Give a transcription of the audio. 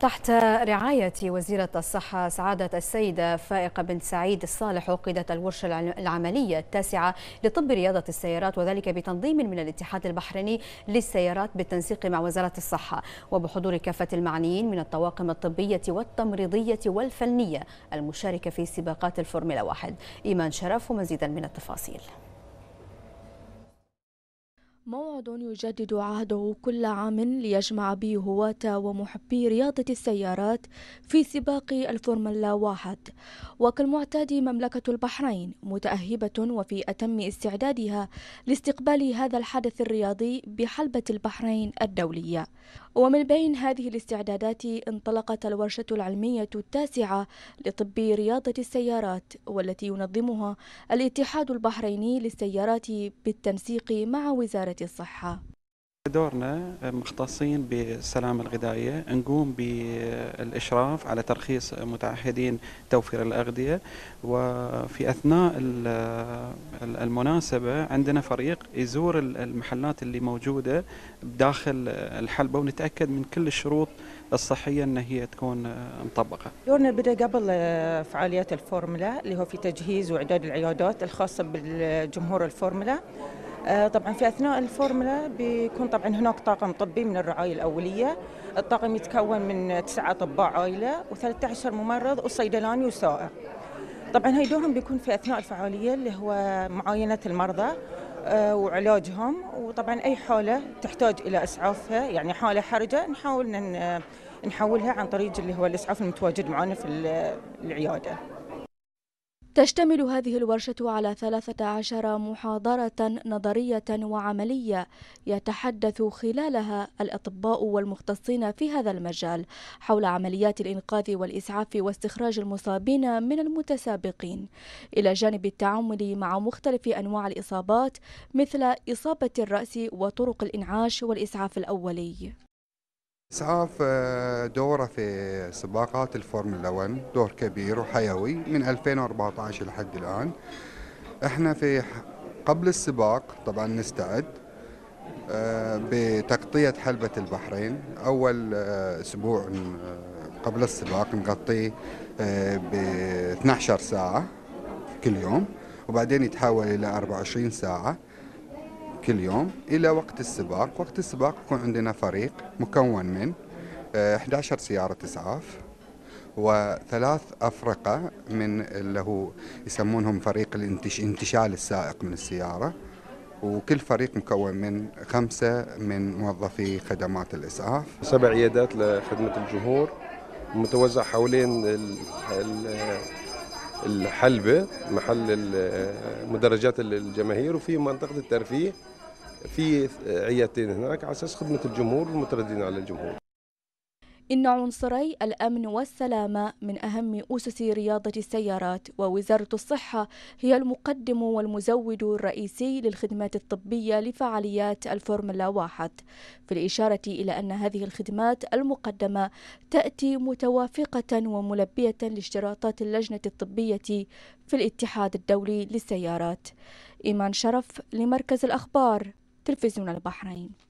تحت رعاية وزيرة الصحة سعادة السيدة فائقة بنت سعيد الصالح عقدت الورشة العملية التاسعة لطب رياضة السيارات وذلك بتنظيم من الاتحاد البحريني للسيارات بالتنسيق مع وزارة الصحة وبحضور كافة المعنيين من الطواقم الطبية والتمريضية والفنية المشاركة في سباقات الفورمولا واحد إيمان شرف ومزيدا من التفاصيل موعد يجدد عهده كل عام ليجمع به هواة ومحبي رياضة السيارات في سباق الفورمولا واحد وكالمعتاد مملكة البحرين متأهبة وفي أتم استعدادها لاستقبال هذا الحدث الرياضي بحلبة البحرين الدولية ومن بين هذه الاستعدادات انطلقت الورشة العلمية التاسعة لطب رياضة السيارات والتي ينظمها الاتحاد البحريني للسيارات بالتنسيق مع وزارة الصحة دورنا مختصين بالسلامة الغذائية نقوم بالإشراف على ترخيص متعهدين توفير الأغذية وفي أثناء المناسبة عندنا فريق يزور المحلات اللي موجودة داخل الحلبة ونتأكد من كل الشروط الصحية أن هي تكون مطبقة دورنا بدأ قبل آه، فعاليات الفورمولا اللي هو في تجهيز وإعداد العيادات الخاصة بالجمهور الفورمولا آه، طبعا في اثناء الفورمولا بيكون طبعا هناك طاقم طبي من الرعايه الاوليه، الطاقم يتكون من تسعه اطباء عائله و13 ممرض وصيدلاني وسائق. طبعا هاي دورهم بيكون في اثناء الفعاليه اللي هو معاينه المرضى آه، وعلاجهم وطبعا اي حاله تحتاج الى اسعافها يعني حاله حرجه نحاول نحولها عن طريق اللي هو الاسعاف المتواجد معنا في العياده. تشتمل هذه الورشة على 13 محاضرة نظرية وعملية يتحدث خلالها الأطباء والمختصين في هذا المجال حول عمليات الإنقاذ والإسعاف واستخراج المصابين من المتسابقين إلى جانب التعامل مع مختلف أنواع الإصابات مثل إصابة الرأس وطرق الإنعاش والإسعاف الأولي إسعاف آه، دوره في سباقات الفورمولا 1 دور كبير وحيوي من 2014 لحد الآن احنا في قبل السباق طبعا نستعد آه، بتغطية حلبة البحرين أول آه، أسبوع قبل السباق نغطيه ب 12 ساعة كل يوم وبعدين يتحول إلى 24 ساعة كل يوم الى وقت السباق، وقت السباق يكون عندنا فريق مكون من 11 آه، سياره اسعاف وثلاث افرقه من اللي هو يسمونهم فريق انتشال السائق من السياره وكل فريق مكون من خمسه من موظفي خدمات الاسعاف. سبع عيادات لخدمه الجمهور متوزع حوالين ال... ال... الحلبة محل مدرجات الجماهير وفي منطقة الترفيه في عيادتين هناك على اساس خدمه الجمهور والمتردين على الجمهور إن عنصري الأمن والسلامة من أهم أسس رياضة السيارات ووزارة الصحة هي المقدم والمزود الرئيسي للخدمات الطبية لفعاليات الفورمولا واحد في الإشارة إلى أن هذه الخدمات المقدمة تأتي متوافقة وملبية لاشتراطات اللجنة الطبية في الاتحاد الدولي للسيارات إيمان شرف لمركز الأخبار تلفزيون البحرين